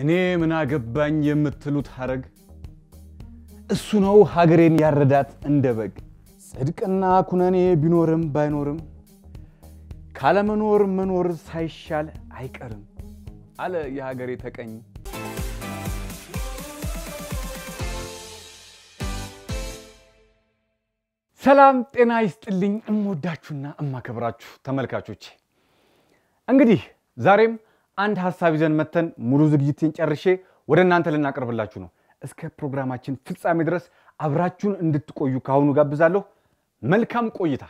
እኔ ምን አገባኝ የምትሉት ሐረግ እሱ ነው ሀገሬን ያረዳት እንደ በግ። ጽድቅና ኩነኔ ቢኖርም ባይኖርም ካለመኖር መኖር ሳይሻል አይቀርም አለ የሀገሬ ተቀኝ። ሰላም ጤና ይስጥልኝ እምወዳችሁና እማከብራችሁ ተመልካቾቼ እንግዲህ ዛሬም አንድ ሀሳብ ይዘን መተን ሙሉ ዝግጅቴን ጨርሼ ወደ እናንተ ልናቀርብላችሁ ነው። እስከ ፕሮግራማችን ፍጻሜ ድረስ አብራችሁን እንድትቆዩ ካሁኑ ጋብዛለሁ። መልካም ቆይታ።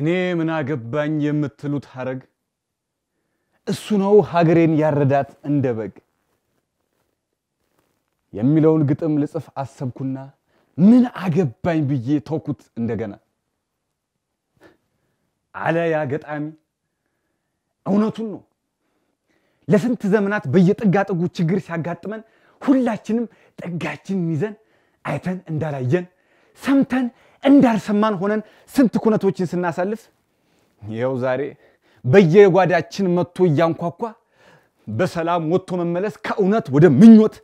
እኔ ምን አገባኝ የምትሉት ሀረግ እሱ ነው ሀገሬን ያረዳት እንደ በግ የሚለውን ግጥም ልጽፍ አሰብኩና ምን አገባኝ ብዬ ተውኩት እንደገና። አለ ያ ገጣሚ። እውነቱን ነው። ለስንት ዘመናት በየጥጋ ጥጉ ችግር ሲያጋጥመን ሁላችንም ጥጋችንን ይዘን አይተን እንዳላየን ሰምተን እንዳልሰማን ሆነን ስንት ኩነቶችን ስናሳልፍ ይኸው ዛሬ በየጓዳችን መጥቶ እያንኳኳ በሰላም ወጥቶ መመለስ ከእውነት ወደ ምኞት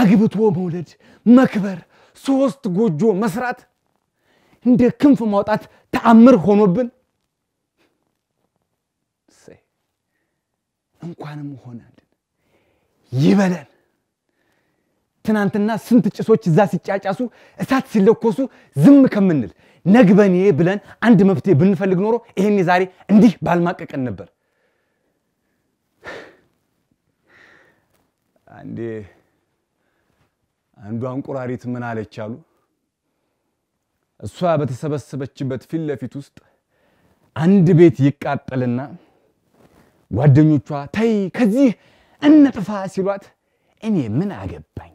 አግብቶ መውለድ፣ መክበር፣ ሶስት ጎጆ መስራት እንደ ክንፍ ማውጣት ተአምር ሆኖብን እንኳንም ሆነልን ይበለን። ትናንትና ስንት ጭሶች እዛ ሲጫጫሱ እሳት ሲለኮሱ ዝም ከምንል ነግበኔ ብለን አንድ መፍትሄ ብንፈልግ ኖሮ ይሄኔ ዛሬ እንዲህ ባልማቀቀን ነበር። አንዴ አንዷ እንቁራሪት ምን አለች አሉ። እሷ በተሰበሰበችበት ፊት ለፊት ውስጥ አንድ ቤት ይቃጠልና ጓደኞቿ ተይ ከዚህ እንጥፋ ሲሏት እኔ ምን አገባኝ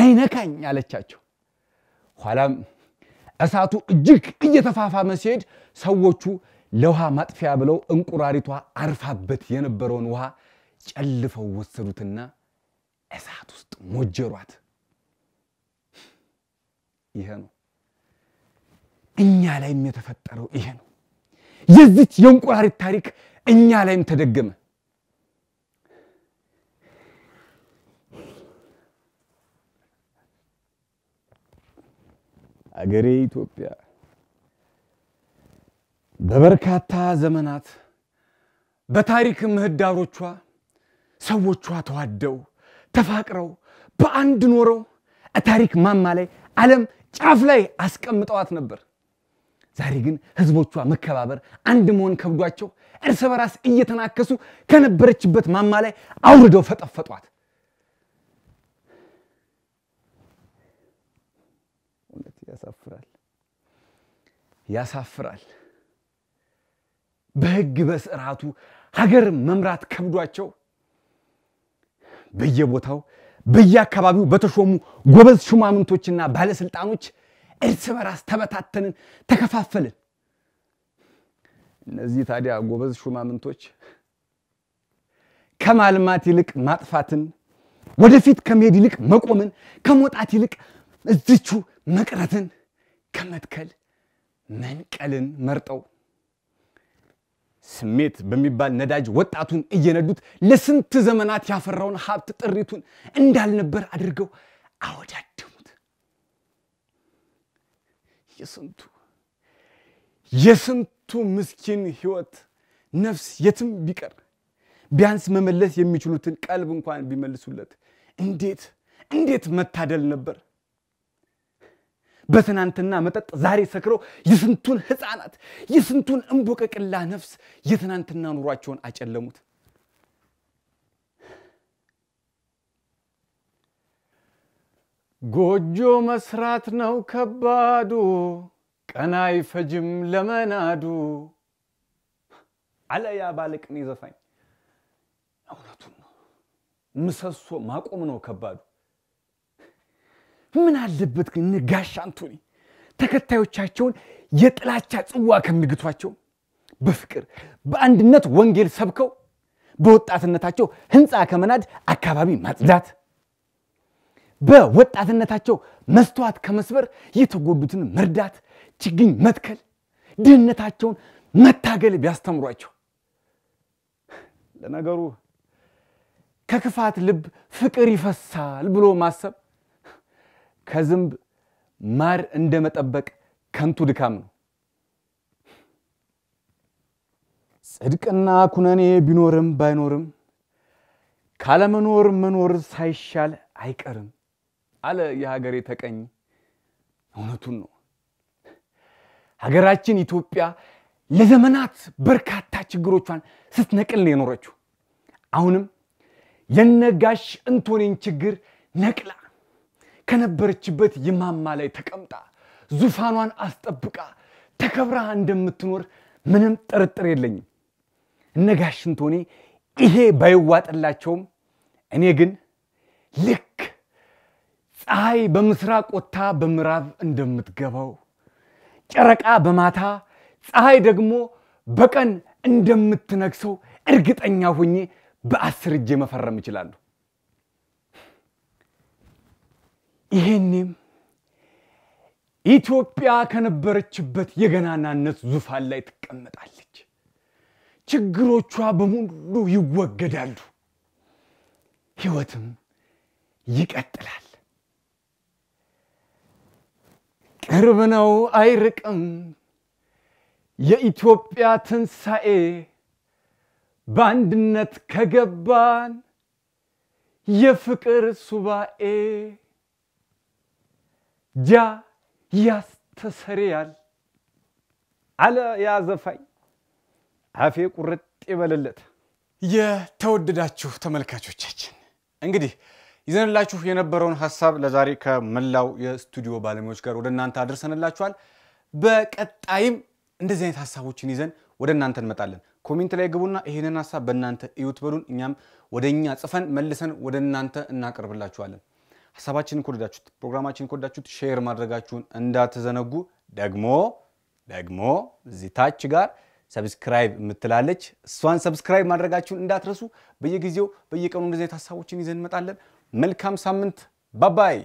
አይነካኝ አለቻቸው። ኋላም እሳቱ እጅግ እየተፋፋመ ሲሄድ ሰዎቹ ለውሃ ማጥፊያ ብለው እንቁራሪቷ አርፋበት የነበረውን ውሃ ጨልፈው ወሰዱትና እሳት ውስጥ ሞጀሯት። ይሄ ነው እኛ ላይም የተፈጠረው ይሄ ነው። የዚች የእንቁራሪት ታሪክ እኛ ላይም ተደገመ። አገሬ ኢትዮጵያ በበርካታ ዘመናት በታሪክ ምህዳሮቿ ሰዎቿ ተዋደው ተፋቅረው በአንድ ኖረው ታሪክ ማማ ላይ ዓለም ጫፍ ላይ አስቀምጠዋት ነበር። ዛሬ ግን ህዝቦቿ መከባበር፣ አንድ መሆን ከብዷቸው እርስ በራስ እየተናከሱ ከነበረችበት ማማ ላይ አውርደው ፈጠፈጧት። ያሳፍራል፣ ያሳፍራል። በህግ በስርዓቱ ሀገር መምራት ከብዷቸው በየቦታው በየአካባቢው በተሾሙ ጎበዝ ሹማምንቶችና ባለስልጣኖች እርስ በራስ ተበታተንን፣ ተከፋፈልን። እነዚህ ታዲያ ጎበዝ ሹማምንቶች ከማልማት ይልቅ ማጥፋትን፣ ወደፊት ከመሄድ ይልቅ መቆምን፣ ከመውጣት ይልቅ እዝቹ መቅረትን፣ ከመትከል መንቀልን መርጠው ስሜት በሚባል ነዳጅ ወጣቱን እየነዱት ለስንት ዘመናት ያፈራውን ሀብት ጥሪቱን እንዳልነበር አድርገው አወዳደሙት። የስንቱ የስንቱ የከንቱ ምስኪን ህይወት ነፍስ የትም ቢቀር ቢያንስ መመለስ የሚችሉትን ቀልብ እንኳን ቢመልሱለት እንዴት እንዴት መታደል ነበር። በትናንትና መጠጥ ዛሬ ሰክረው የስንቱን ህፃናት የስንቱን እንቦቀቅላ ነፍስ የትናንትና ኑሯቸውን አጨለሙት። ጎጆ መስራት ነው ከባዱ ቀን አይፈጅም ለመናዱ አለያ ባለቅኔ ዘፋኝ እውነቱን ነው። ምሰሶ ማቆም ነው ከባዱ። ምን አለበት ግን ጋሽ አንቶኒ ተከታዮቻቸውን የጥላቻ ጽዋ ከሚግቷቸው በፍቅር በአንድነት ወንጌል ሰብከው በወጣትነታቸው ህንፃ ከመናድ አካባቢ ማጽዳት በወጣትነታቸው መስተዋት ከመስበር የተጎዱትን መርዳት፣ ችግኝ መትከል፣ ድህነታቸውን መታገል ቢያስተምሯቸው። ለነገሩ ከክፋት ልብ ፍቅር ይፈሳል ብሎ ማሰብ ከዝንብ ማር እንደመጠበቅ ከንቱ ድካም ነው። ጽድቅና ኩነኔ ቢኖርም ባይኖርም ካለመኖር መኖር ሳይሻል አይቀርም። አለ የሀገሬ ተቀኝ። እውነቱን ነው። ሀገራችን ኢትዮጵያ ለዘመናት በርካታ ችግሮቿን ስትነቅል የኖረችው አሁንም የነጋሽ እንቶኔን ችግር ነቅላ ከነበረችበት የማማ ላይ ተቀምጣ ዙፋኗን አስጠብቃ ተከብራ እንደምትኖር ምንም ጥርጥር የለኝም። እነጋሽ እንቶኔ ይሄ ባይዋጥላቸውም እኔ ግን ልክ ፀሐይ በምስራቅ ወጥታ በምዕራብ እንደምትገባው ጨረቃ በማታ ፀሐይ ደግሞ በቀን እንደምትነግሰው እርግጠኛ ሁኜ በአስር እጄ መፈረም እችላለሁ። ይሄኔም ኢትዮጵያ ከነበረችበት የገናናነት ዙፋን ላይ ትቀመጣለች። ችግሮቿ በሙሉ ይወገዳሉ። ህይወትም ይቀጥላል። ቅርብ ነው አይርቅም የኢትዮጵያ ትንሣኤ በአንድነት ከገባን የፍቅር ሱባኤ ጃ ያስተሰርያል አለ ያ አፌ ቁርጥ ይበልለት። የተወደዳችሁ ተመልካቾቻችን እንግዲህ ይዘንላችሁ የነበረውን ሀሳብ ለዛሬ ከመላው የስቱዲዮ ባለሙያዎች ጋር ወደ እናንተ አድርሰንላችኋል። በቀጣይም እንደዚህ አይነት ሀሳቦችን ይዘን ወደ እናንተ እንመጣለን። ኮሜንት ላይ ግቡና ይህንን ሀሳብ በእናንተ እዩት በሉን። እኛም ወደ እኛ ጽፈን መልሰን ወደ እናንተ እናቀርብላችኋለን። ሀሳባችንን ከወደዳችሁት፣ ፕሮግራማችንን ከወደዳችሁት ሼር ማድረጋችሁን እንዳትዘነጉ። ደግሞ ደግሞ እዚህ ታች ጋር ሰብስክራይብ የምትላለች እሷን ሰብስክራይብ ማድረጋችሁን እንዳትረሱ። በየጊዜው በየቀኑ እንደዚህ አይነት ሀሳቦችን ይዘን እንመጣለን። መልካም ሳምንት ባባይ